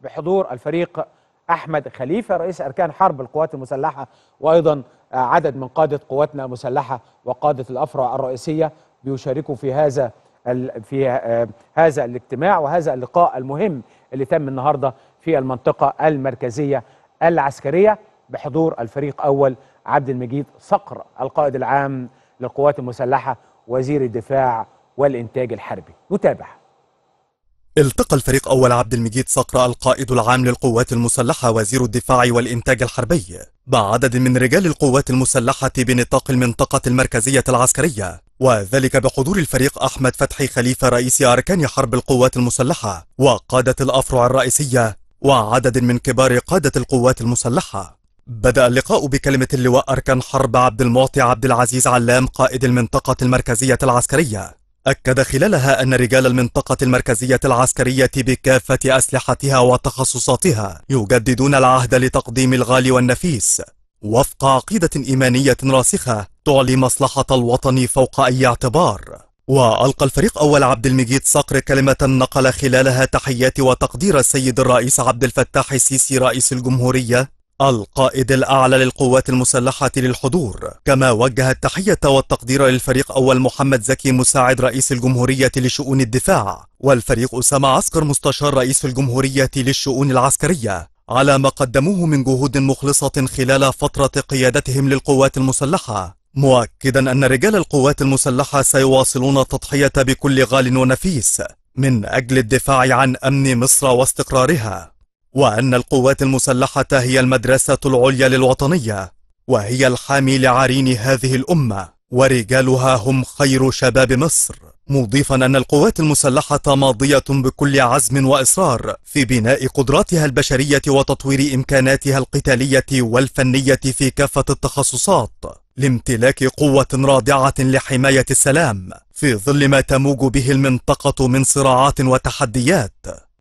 بحضور الفريق احمد خليفه رئيس اركان حرب القوات المسلحه وايضا عدد من قاده قواتنا المسلحه وقاده الافرع الرئيسيه بيشاركوا في هذا في آه، هذا الاجتماع وهذا اللقاء المهم اللي تم النهارده في المنطقه المركزيه العسكريه بحضور الفريق اول عبد المجيد صقر القائد العام للقوات المسلحه وزير الدفاع والانتاج الحربي نتابع التقى الفريق أول عبد المجيد صقر القائد العام للقوات المسلحة وزير الدفاع والإنتاج الحربي مع عدد من رجال القوات المسلحة بنطاق المنطقة المركزية العسكرية وذلك بحضور الفريق أحمد فتحي خليفة رئيس أركان حرب القوات المسلحة وقادة الأفرع الرئيسية وعدد من كبار قادة القوات المسلحة بدأ اللقاء بكلمة اللواء أركان حرب عبد المعطي عبد العزيز علام قائد المنطقة المركزية العسكرية أكد خلالها أن رجال المنطقة المركزية العسكرية بكافة أسلحتها وتخصصاتها يجددون العهد لتقديم الغالي والنفيس وفق عقيدة إيمانية راسخة تعلي مصلحة الوطن فوق أي اعتبار وألقى الفريق أول عبد المجيد صقر كلمة نقل خلالها تحيات وتقدير السيد الرئيس عبد الفتاح السيسي رئيس الجمهورية القائد الأعلى للقوات المسلحة للحضور كما وجه التحية والتقدير للفريق أول محمد زكي مساعد رئيس الجمهورية لشؤون الدفاع والفريق أسامة عسكر مستشار رئيس الجمهورية للشؤون العسكرية على ما قدموه من جهود مخلصة خلال فترة قيادتهم للقوات المسلحة مؤكدا أن رجال القوات المسلحة سيواصلون التضحية بكل غال ونفيس من أجل الدفاع عن أمن مصر واستقرارها وأن القوات المسلحة هي المدرسة العليا للوطنية وهي الحامي لعرين هذه الأمة ورجالها هم خير شباب مصر مضيفا أن القوات المسلحة ماضية بكل عزم وإصرار في بناء قدراتها البشرية وتطوير إمكاناتها القتالية والفنية في كافة التخصصات لامتلاك قوة رادعة لحماية السلام في ظل ما تموج به المنطقة من صراعات وتحديات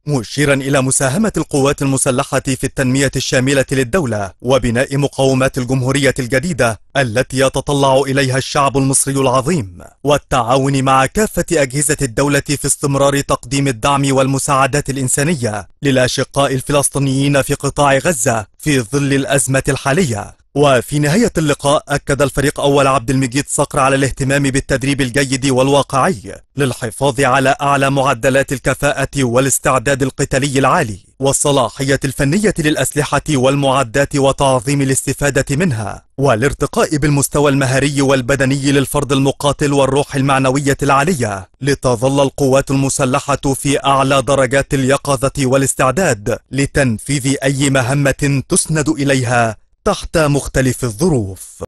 مشيرا إلى مساهمة القوات المسلحة في التنمية الشاملة للدولة وبناء مقاومات الجمهورية الجديدة التي يتطلع إليها الشعب المصري العظيم والتعاون مع كافة أجهزة الدولة في استمرار تقديم الدعم والمساعدات الإنسانية للأشقاء الفلسطينيين في قطاع غزة في ظل الأزمة الحالية وفي نهاية اللقاء أكد الفريق أول عبد المجيد صقر على الاهتمام بالتدريب الجيد والواقعي للحفاظ على أعلى معدلات الكفاءة والاستعداد القتالي العالي والصلاحية الفنية للأسلحة والمعدات وتعظيم الاستفادة منها والارتقاء بالمستوى المهري والبدني للفرد المقاتل والروح المعنوية العالية لتظل القوات المسلحة في أعلى درجات اليقظة والاستعداد لتنفيذ أي مهمة تسند إليها تحت مختلف الظروف